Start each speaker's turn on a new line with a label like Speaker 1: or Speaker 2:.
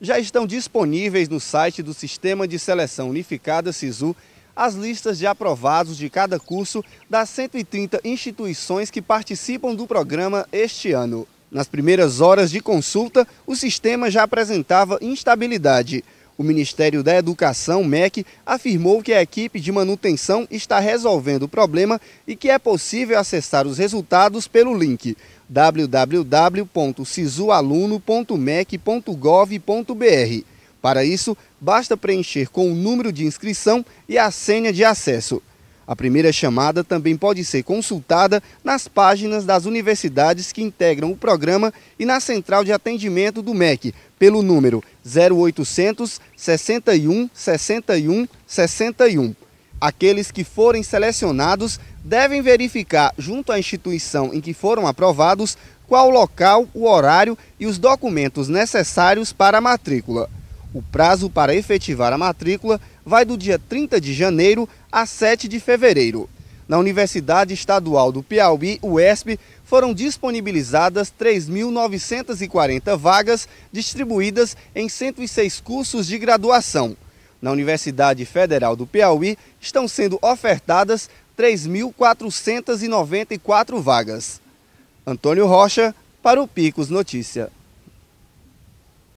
Speaker 1: Já estão disponíveis no site do Sistema de Seleção Unificada SISU as listas de aprovados de cada curso das 130 instituições que participam do programa este ano. Nas primeiras horas de consulta, o sistema já apresentava instabilidade. O Ministério da Educação, MEC, afirmou que a equipe de manutenção está resolvendo o problema e que é possível acessar os resultados pelo link www.sisualuno.mec.gov.br. Para isso, basta preencher com o número de inscrição e a senha de acesso. A primeira chamada também pode ser consultada nas páginas das universidades que integram o programa e na central de atendimento do MEC, pelo número 0800 61 61 61. Aqueles que forem selecionados devem verificar, junto à instituição em que foram aprovados, qual local, o horário e os documentos necessários para a matrícula. O prazo para efetivar a matrícula vai do dia 30 de janeiro a 7 de fevereiro. Na Universidade Estadual do Piauí, UESP, foram disponibilizadas 3.940 vagas distribuídas em 106 cursos de graduação. Na Universidade Federal do Piauí, estão sendo ofertadas 3.494 vagas. Antônio Rocha, para o Picos Notícia.